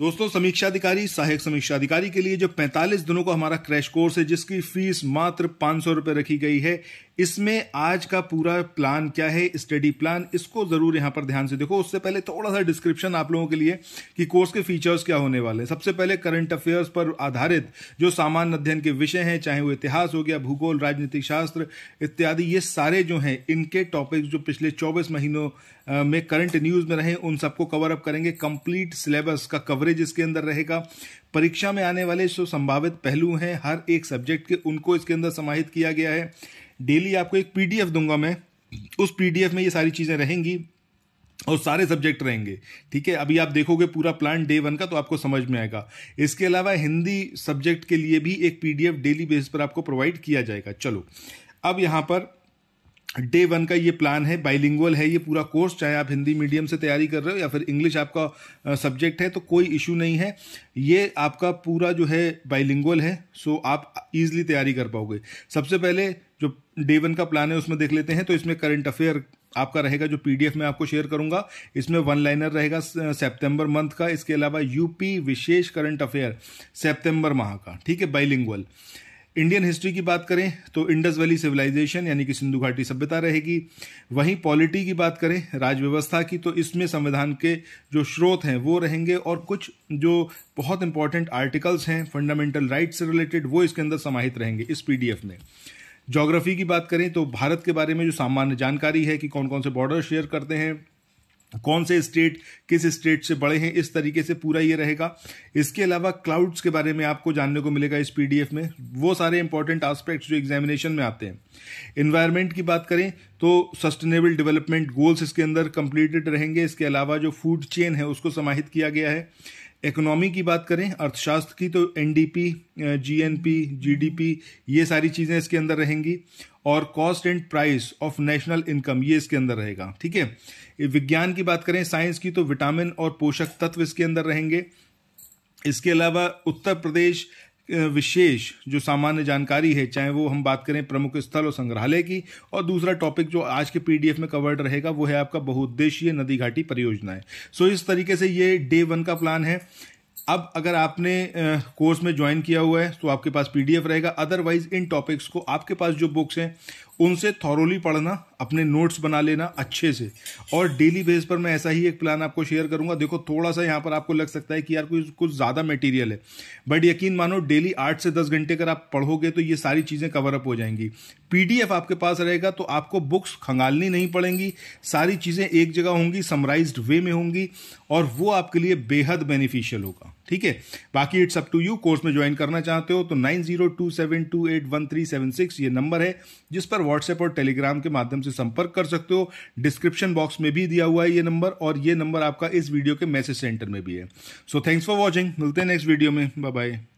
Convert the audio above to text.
दोस्तों समीक्षा अधिकारी सहायक समीक्षा अधिकारी के लिए जो 45 दिनों का हमारा क्रैश कोर्स है जिसकी फीस मात्र पांच सौ रखी गई है इसमें आज का पूरा प्लान क्या है स्टडी प्लान इसको जरूर यहाँ पर ध्यान से देखो उससे पहले थोड़ा सा डिस्क्रिप्शन आप लोगों के लिए कि कोर्स के फीचर्स क्या होने वाले हैं सबसे पहले करंट अफेयर्स पर आधारित जो सामान्य अध्ययन के विषय हैं चाहे वो इतिहास हो गया भूगोल राजनीतिक शास्त्र इत्यादि ये सारे जो हैं इनके टॉपिक्स जो पिछले चौबीस महीनों में करंट न्यूज में रहे उन सबको कवर अप करेंगे कंप्लीट सिलेबस का कवरेज इसके अंदर रहेगा परीक्षा में आने वाले जो संभावित पहलू हैं हर एक सब्जेक्ट के उनको इसके अंदर समाहित किया गया है डेली आपको एक पीडीएफ दूंगा मैं उस पीडीएफ में ये सारी चीज़ें रहेंगी और सारे सब्जेक्ट रहेंगे ठीक है अभी आप देखोगे पूरा प्लान डे वन का तो आपको समझ में आएगा इसके अलावा हिंदी सब्जेक्ट के लिए भी एक पीडीएफ डेली बेसिस पर आपको प्रोवाइड किया जाएगा चलो अब यहाँ पर डे वन का ये प्लान है बाइलिंगुअल है ये पूरा कोर्स चाहे आप हिंदी मीडियम से तैयारी कर रहे हो या फिर इंग्लिश आपका सब्जेक्ट है तो कोई इशू नहीं है ये आपका पूरा जो है बाइलिंगुअल है सो आप ईजिली तैयारी कर पाओगे सबसे पहले जो डे वन का प्लान है उसमें देख लेते हैं तो इसमें करंट अफेयर आपका रहेगा जो पीडीएफ में आपको शेयर करूंगा इसमें वन लाइनर रहेगा सितंबर मंथ का इसके अलावा यूपी विशेष करंट अफेयर सितंबर माह का ठीक है बाइलिंगुअल इंडियन हिस्ट्री की बात करें तो इंडस वैली सिविलाइजेशन यानी कि सिंधु घाटी सभ्यता रहेगी वहीं पॉलिटी की बात करें राजव्यवस्था की तो इसमें संविधान के जो स्रोत हैं वो रहेंगे और कुछ जो बहुत इंपॉर्टेंट आर्टिकल्स हैं फंडामेंटल राइट्स से रिलेटेड वो इसके अंदर समाहित रहेंगे इस पीडीएफ में जोग्राफ़ी की बात करें तो भारत के बारे में जो सामान्य जानकारी है कि कौन कौन से बॉर्डर शेयर करते हैं कौन से स्टेट किस स्टेट से बड़े हैं इस तरीके से पूरा ये रहेगा इसके अलावा क्लाउड्स के बारे में आपको जानने को मिलेगा इस पीडीएफ में वो सारे इंपॉर्टेंट आस्पेक्ट्स जो एग्जामिनेशन में आते हैं इन्वायरमेंट की बात करें तो सस्टेनेबल डेवलपमेंट गोल्स इसके अंदर कंप्लीटेड रहेंगे इसके अलावा जो फूड चेन है उसको समाहित किया गया है इकोनॉमी की बात करें अर्थशास्त्र की तो एनडीपी जीएनपी जीडीपी ये सारी चीज़ें इसके अंदर रहेंगी और cost and price of national income ये इसके अंदर रहेगा ठीक है विज्ञान की बात करें साइंस की तो विटामिन और पोषक तत्व इसके अंदर रहेंगे इसके अलावा उत्तर प्रदेश विशेष जो सामान्य जानकारी है चाहे वो हम बात करें प्रमुख स्थल और संग्रहालय की और दूसरा टॉपिक जो आज के पीडीएफ में कवर्ड रहेगा वो है आपका बहुउद्देशीय नदी घाटी परियोजनाएं सो इस तरीके से ये डे वन का प्लान है अब अगर आपने कोर्स में ज्वाइन किया हुआ है तो आपके पास पीडीएफ रहेगा अदरवाइज इन टॉपिक्स को आपके पास जो बुक्स हैं उनसे थॉरोली पढ़ना अपने नोट्स बना लेना अच्छे से और डेली बेस पर मैं ऐसा ही एक प्लान आपको शेयर करूंगा देखो थोड़ा सा यहाँ पर आपको लग सकता है कि यार कोई कुछ ज़्यादा मटेरियल है बट यकीन मानो डेली आठ से दस घंटे अगर आप पढ़ोगे तो ये सारी चीज़ें कवर अप हो जाएंगी पी आपके पास रहेगा तो आपको बुक्स खंगालनी नहीं पड़ेंगी सारी चीज़ें एक जगह होंगी समराइज वे में होंगी और वो आपके लिए बेहद बेनिफिशियल होगा ठीक है बाकी it's up to you course में ज्वाइन करना चाहते हो तो nine zero two seven two eight one three seven six ये नंबर है जिस पर व्हाट्सएप और टेलीग्राम के माध्यम से संपर्क कर सकते हो डिस्क्रिप्शन बॉक्स में भी दिया हुआ है ये नंबर और ये नंबर आपका इस वीडियो के मैसेज सेंटर में भी है सो थैंक्स फॉर वॉचिंग मिलते हैं नेक्स्ट वीडियो में बाय बाय